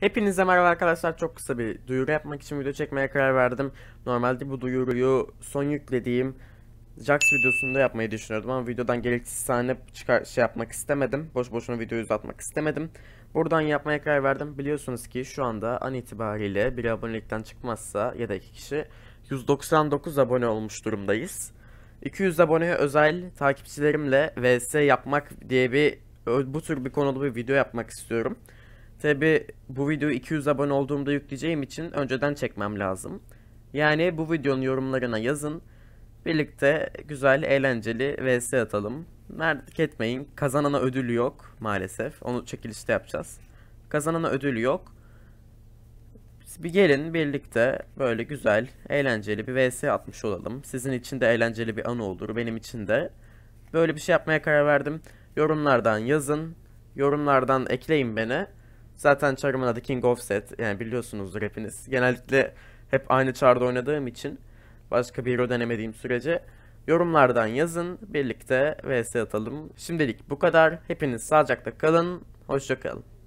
Hepinize merhaba arkadaşlar çok kısa bir duyuru yapmak için video çekmeye karar verdim. Normalde bu duyuruyu son yüklediğim Jax videosunda yapmayı düşünüyordum ama videodan gereksiz sahne çıkar şey yapmak istemedim. Boş boşuna videoyu uzatmak istemedim. Buradan yapmaya karar verdim. Biliyorsunuz ki şu anda an itibariyle bir abonelikten çıkmazsa ya da iki kişi 199 abone olmuş durumdayız. 200 aboneye özel takipçilerimle vs yapmak diye bir bu tür bir konulu bir video yapmak istiyorum. Tabi bu videoyu 200 abone olduğumda yükleyeceğim için önceden çekmem lazım. Yani bu videonun yorumlarına yazın. Birlikte güzel, eğlenceli vs atalım. Merak etmeyin. Kazanana ödül yok maalesef. Onu çekilişte yapacağız. Kazanana ödül yok. Bir gelin birlikte böyle güzel, eğlenceli bir vs atmış olalım. Sizin için de eğlenceli bir anı olur. Benim için de. Böyle bir şey yapmaya karar verdim. Yorumlardan yazın. Yorumlardan ekleyin beni. Zaten çarımın adı King Offset. Yani biliyorsunuzdur hepiniz. Genellikle hep aynı çarda oynadığım için başka bir hero denemediğim sürece yorumlardan yazın. Birlikte vs atalım. Şimdilik bu kadar. Hepiniz sağlıcakla kalın. Hoşçakalın.